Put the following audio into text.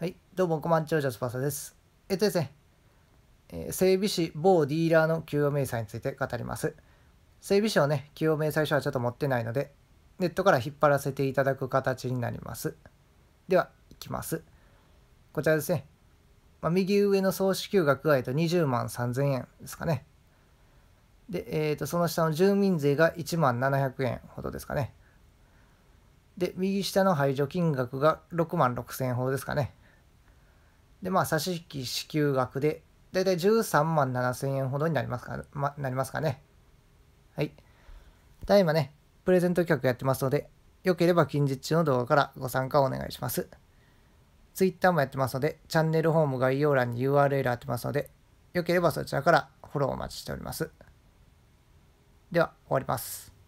はい、どうも、こまんちょうじゃすぱさです。えっとですね、えー、整備士某ディーラーの給与明細について語ります。整備士をね、給与明細書はちょっと持ってないので、ネットから引っ張らせていただく形になります。では、いきます。こちらですね、まあ、右上の総支給額が、えっと、20万3000円ですかね。で、えっ、ー、と、その下の住民税が1万700円ほどですかね。で、右下の排除金額が6万6000円ほどですかね。で、まあ、差し引き支給額で、だいたい13万7千円ほどになりますか、ま、なりますかね。はい。ただいまね、プレゼント企画やってますので、よければ近日中の動画からご参加をお願いします。Twitter もやってますので、チャンネルホーム概要欄に URL 貼ってますので、よければそちらからフォローお待ちしております。では、終わります。